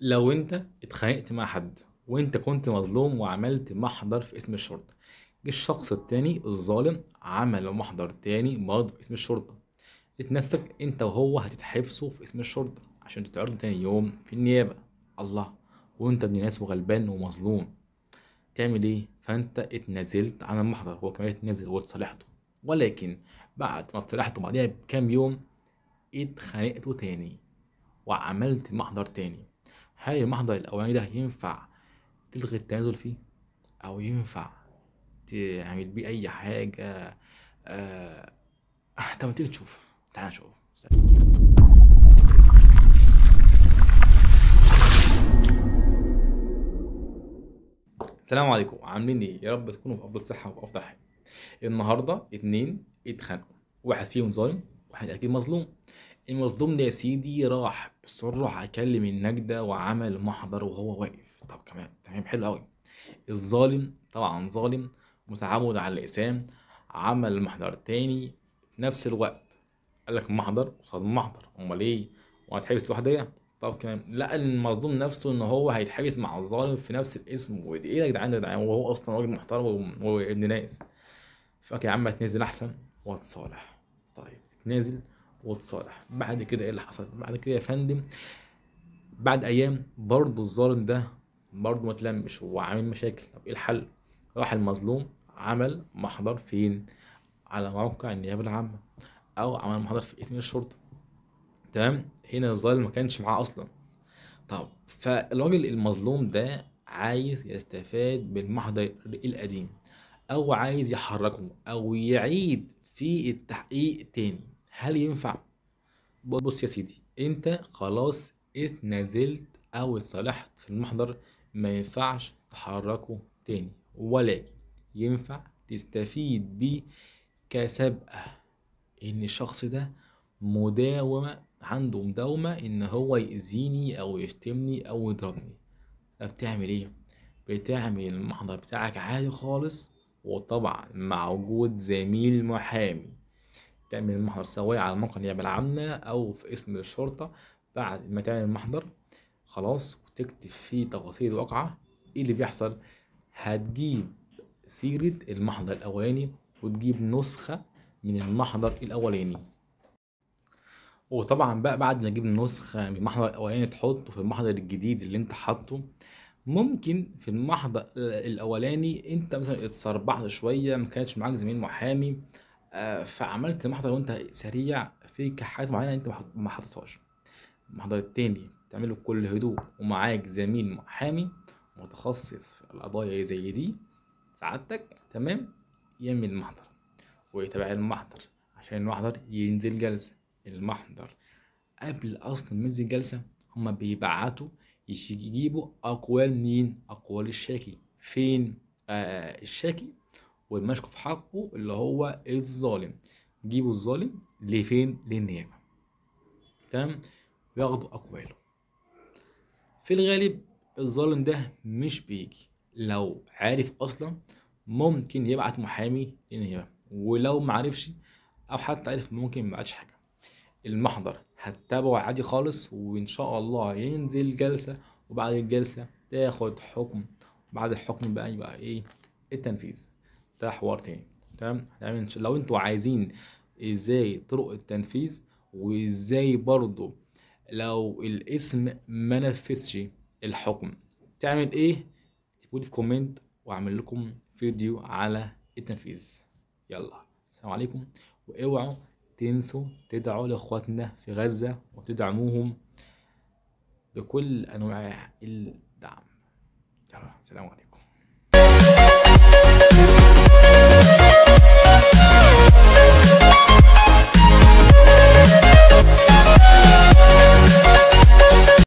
لو انت اتخانقت مع حد وانت كنت مظلوم وعملت محضر في اسم الشرطه جه الشخص التاني الظالم عمل محضر تاني برضه في اسم الشرطه لقيت نفسك انت وهو هتتحبسوا في اسم الشرطه عشان تتعرضوا تاني يوم في النيابه الله وانت ابن ناس وغلبان ومظلوم تعمل ايه فانت اتنازلت عن المحضر هو كمان اتنازل واتصالحته ولكن بعد ما اتصالحته بعدها بكام يوم اتخانقتوا تاني وعملت محضر تاني هل المحضر الاولاني ده ينفع تلغي التنازل فيه او ينفع تعمل بيه اي حاجه آه... آه، طب ما تيجي تشوف تعال نشوف السلام عليكم عاملين ايه يا رب تكونوا في افضل صحه وفي افضل حال النهارده اتنين اتخانقوا واحد فيهم ظالم واحد اكيد مظلوم المصدوم ده يا سيدي راح بسرعه كلم النجدة وعمل محضر وهو واقف طب كمان تمام حلو قوي الظالم طبعا ظالم متعود على الإسام عمل محضر تاني في نفس الوقت قال لك محضر قصاد محضر امال ايه وهتحبس لوحدي يعني؟ طب كمان لقى المصدوم نفسه ان هو هيتحبس مع الظالم في نفس الاسم ايه يا جدعان ده وهو اصلا راجل محترم وابن ناس فاك يا عم هتنزل احسن واتصالح طيب تنازل صالح بعد كده ايه اللي حصل بعد كده يا فندم بعد ايام برضه الظالم ده برضه ما تلمش هو عامل مشاكل طب ايه الحل راح المظلوم عمل محضر فين على موقع النيابه العامه او عمل محضر في اثنين الشرطه تمام هنا الظالم ما كانش معاه اصلا طب فالراجل المظلوم ده عايز يستفاد بالمحضر القديم او عايز يحركه او يعيد في التحقيق تاني هل ينفع بص يا سيدي انت خلاص اتنازلت او اتصالحت في المحضر ما ينفعش تحركه تاني ولكن ينفع تستفيد بيه كسابقة ان الشخص ده مداومة عنده مداومة ان هو يأذيني او يشتمني او يضربني فبتعمل ايه؟ بتعمل المحضر بتاعك عادي خالص وطبعا مع وجود زميل محامي تعمل المحضر سواء على موقع النيابة العامة أو في اسم الشرطة بعد ما تعمل المحضر خلاص وتكتب فيه تفاصيل الواقعة إيه اللي بيحصل هتجيب سيرة المحضر الأولاني وتجيب نسخة من المحضر الأولاني وطبعا بقى بعد ما تجيب نسخه من المحضر الأولاني تحطه في المحضر الجديد اللي أنت حاطه ممكن في المحضر الأولاني أنت مثلا اتسربحت شوية ما كانش معاك زميل محامي آه، فعملت محضر وانت سريع فيك حاجات معينه انت ما حطيتهاش المحضر التاني تعمله بكل هدوء ومعاك زميل محامي متخصص في القضايا زي دي سعادتك تمام ينمي المحضر ويتابع المحضر عشان المحضر ينزل جلسة المحضر قبل أصلا ما ينزل جلسة هما بيبعتوا يجيبوا أقوال مين؟ أقوال الشاكي فين آه الشاكي والمشكو في حقه اللي هو الظالم جيبوا الظالم لفين للنيابه تمام وياخدوا اقواله في الغالب الظالم ده مش بيجي لو عارف اصلا ممكن يبعت محامي للنيابه ولو معرفش او حتى عرف ممكن ميبعتش حاجه المحضر هتتابعه عادي خالص وان شاء الله ينزل جلسه وبعد الجلسه تاخد حكم بعد الحكم بقى يبقى ايه التنفيذ ده حوار تاني تمام يعني لو انتوا عايزين ازاي طرق التنفيذ وازاي برضو لو الاسم ما نفذش الحكم تعمل ايه اكتبوا لي في كومنت واعمل لكم فيديو على التنفيذ يلا السلام عليكم واوعوا تنسوا تدعوا لاخواتنا في غزة وتدعموهم بكل انواع الدعم يلا سلام عليكم